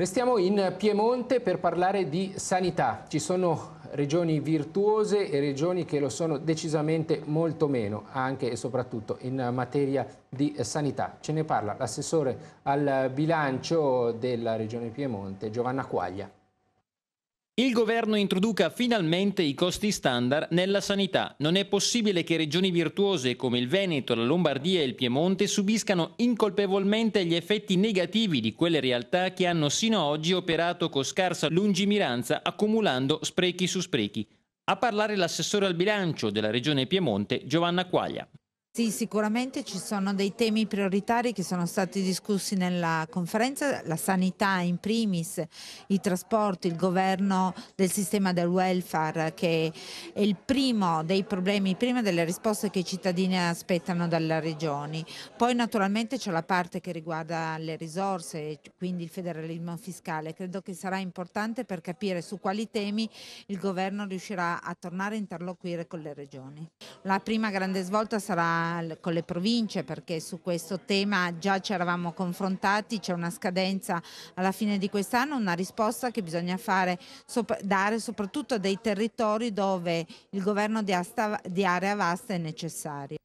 Restiamo in Piemonte per parlare di sanità. Ci sono regioni virtuose e regioni che lo sono decisamente molto meno, anche e soprattutto in materia di sanità. Ce ne parla l'assessore al bilancio della regione Piemonte, Giovanna Quaglia. Il governo introduca finalmente i costi standard nella sanità. Non è possibile che regioni virtuose come il Veneto, la Lombardia e il Piemonte subiscano incolpevolmente gli effetti negativi di quelle realtà che hanno sino ad oggi operato con scarsa lungimiranza accumulando sprechi su sprechi. A parlare l'assessore al bilancio della regione Piemonte Giovanna Quaglia. Sì, sicuramente ci sono dei temi prioritari che sono stati discussi nella conferenza, la sanità in primis, i trasporti, il governo del sistema del welfare che è il primo dei problemi, prima delle risposte che i cittadini aspettano dalle regioni. Poi naturalmente c'è la parte che riguarda le risorse, quindi il federalismo fiscale. Credo che sarà importante per capire su quali temi il governo riuscirà a tornare a interloquire con le regioni. La prima grande svolta sarà con le province perché su questo tema già ci eravamo confrontati, c'è una scadenza alla fine di quest'anno, una risposta che bisogna fare, dare soprattutto a dei territori dove il governo di area vasta è necessario.